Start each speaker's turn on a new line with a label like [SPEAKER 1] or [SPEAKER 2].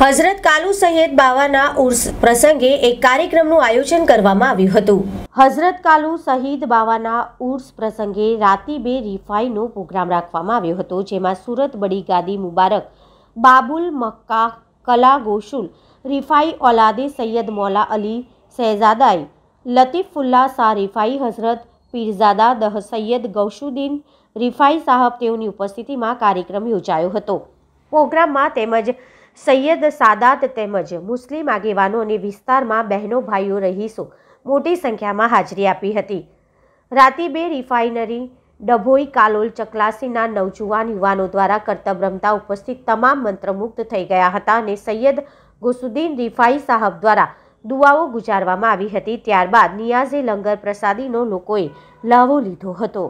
[SPEAKER 1] હઝરત કાલુ સૈયદ બાવાના ઉર્સ પ્રસંગે એક કાર્યક્રમનું આયોજન કરવામાં આવ્યું હતું હઝરત કાલુ શહીદ બાવાના ઉર્સ પ્રસંગે રાતી બે રિફાઈનો પ્રોગ્રામ રાખવામાં આવ્યો હતો જેમાં સુરત બડી ગાદી મુબારક બાબુલ મક્કા કલા ગોશુલ રિફાઈ ઓલાદે સૈયદ મોલા અલી શહેજાદાઈ લતીફુલ્લા શાહ રિફાઈ હઝરત પીરઝાદા દહ સૈયદ ગૌશુદ્દીન રિફાઈ સાહબ તેઓની ઉપસ્થિતિમાં કાર્યક્રમ યોજાયો હતો પ્રોગ્રામમાં તેમજ સૈયદ સાદાત તેમજ મુસ્લિમ આગેવાનો અને વિસ્તારમાં બહેનો ભાઈઓ રહીશો મોટી સંખ્યામાં હાજરી આપી હતી બે રિફાઇનરી ડભોઈ કાલોલ ચકલાસીના નવજુવાન યુવાનો દ્વારા કર્તવ્ય રમતા ઉપસ્થિત તમામ મંત્રમુક્ત થઈ ગયા હતા અને સૈયદ ગુસુદ્દીન રિફાઈ સાહબ દ્વારા દુઆઓ ગુજારવામાં આવી હતી ત્યારબાદ નિયાઝે લંગર પ્રસાદીનો લોકોએ લાવો લીધો હતો